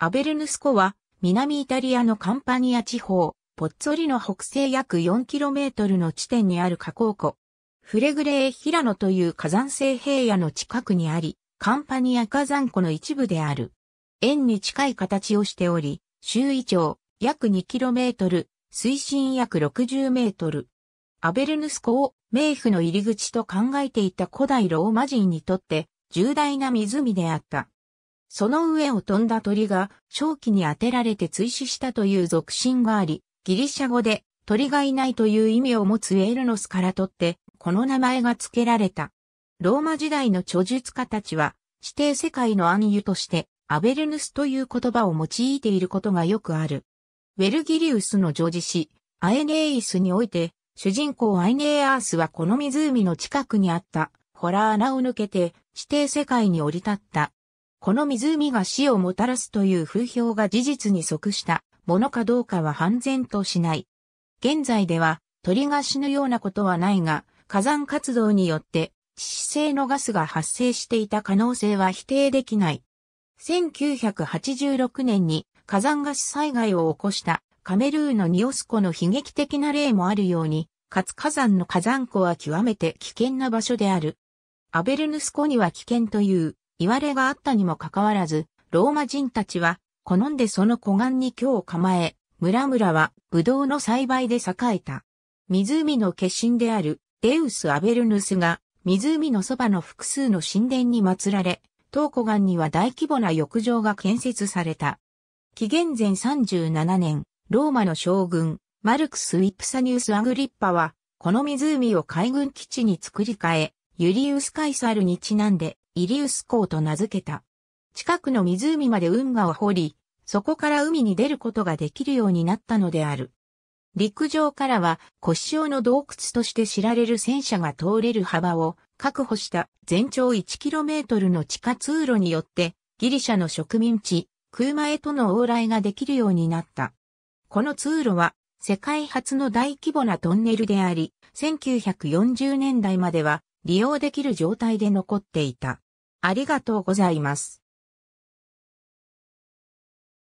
アベルヌスコは、南イタリアのカンパニア地方、ポッツォリの北西約 4km の地点にある加口湖。フレグレーヒラノという火山性平野の近くにあり、カンパニア火山湖の一部である。円に近い形をしており、周囲長約 2km、水深約 60m。アベルヌス湖を冥府の入り口と考えていた古代ローマ人にとって重大な湖であった。その上を飛んだ鳥が正気に当てられて追死したという俗信があり、ギリシャ語で鳥がいないという意味を持つエールノスから取って、この名前が付けられた。ローマ時代の著述家たちは、指定世界の暗湯として、アベルヌスという言葉を用いていることがよくある。ウェルギリウスの女児詩、アエネイスにおいて、主人公アイネアースはこの湖の近くにあった、ホラー穴を抜けて、指定世界に降り立った。この湖が死をもたらすという風評が事実に即したものかどうかは判然としない。現在では鳥が死ぬようなことはないが、火山活動によって致死性のガスが発生していた可能性は否定できない。1986年に火山ガス災害を起こしたカメルーのニオス湖の悲劇的な例もあるように、かつ火山の火山湖は極めて危険な場所である。アベルヌス湖には危険という言われがあったにもかかわらず、ローマ人たちは、好んでその湖岸に京を構え、村々は、ブドウの栽培で栄えた。湖の化身である、デウス・アベルヌスが、湖のそばの複数の神殿に祀られ、東湖岸には大規模な浴場が建設された。紀元前37年、ローマの将軍、マルクス・ウィプサニウス・アグリッパは、この湖を海軍基地に作り変え、ユリウス・カイサルにちなんで、イリウス港と名付けた。近くの湖まで運河を掘り、そこから海に出ることができるようになったのである。陸上からは、腰潮の洞窟として知られる戦車が通れる幅を確保した全長 1km の地下通路によって、ギリシャの植民地、クーマエとの往来ができるようになった。この通路は、世界初の大規模なトンネルであり、1940年代までは利用できる状態で残っていた。ありがとうございます。